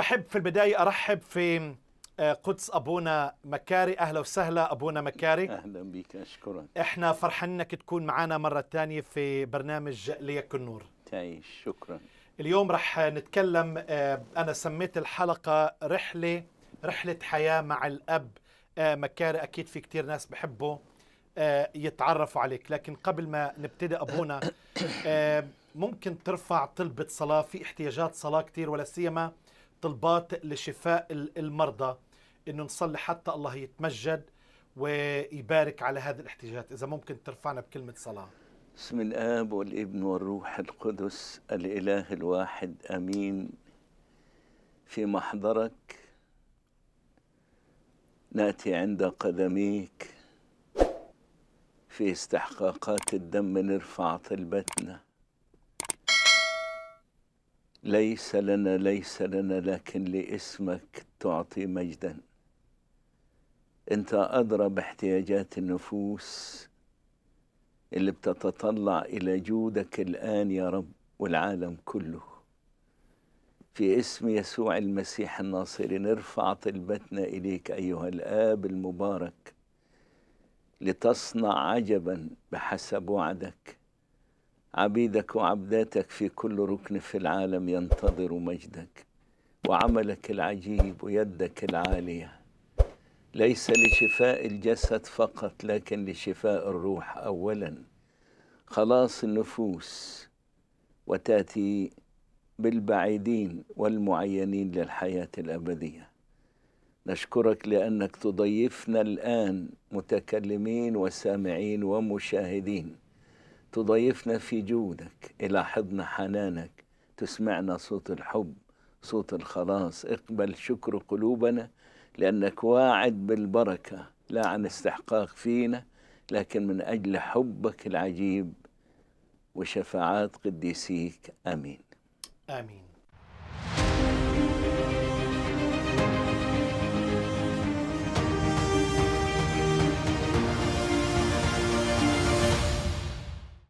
بحب في البداية أرحب في آه، قدس أبونا مكاري أهلا وسهلا أبونا مكاري أهلا بك أشكرا إحنا أنك تكون معنا مرة ثانية في برنامج ليك النور تعيش شكرا اليوم رح نتكلم آه، أنا سميت الحلقة رحلة رحلة حياة مع الأب آه، مكاري أكيد في كتير ناس بحبه يتعرفوا عليك لكن قبل ما نبتدي أبونا ممكن ترفع طلبة صلاة في احتياجات صلاة كتير ولا سيما طلبات لشفاء المرضى انه نصلي حتى الله يتمجد ويبارك على هذه الاحتياجات اذا ممكن ترفعنا بكلمه صلاه بسم الاب والابن والروح القدس الاله الواحد امين في محضرك ناتي عند قدميك في استحقاقات الدم نرفع طلبتنا ليس لنا ليس لنا لكن لاسمك تعطي مجدا انت ادرى باحتياجات النفوس اللي بتتطلع الى جودك الان يا رب والعالم كله في اسم يسوع المسيح الناصري نرفع طلبتنا اليك ايها الاب المبارك لتصنع عجبا بحسب وعدك عبيدك وعبداتك في كل ركن في العالم ينتظر مجدك وعملك العجيب ويدك العاليه ليس لشفاء الجسد فقط لكن لشفاء الروح اولا خلاص النفوس وتاتي بالبعيدين والمعينين للحياه الابديه نشكرك لانك تضيفنا الان متكلمين وسامعين ومشاهدين تضيفنا في جودك إلى حضن حنانك تسمعنا صوت الحب صوت الخلاص اقبل شكر قلوبنا لأنك واعد بالبركة لا عن استحقاق فينا لكن من أجل حبك العجيب وشفاعات قديسيك آمين آمين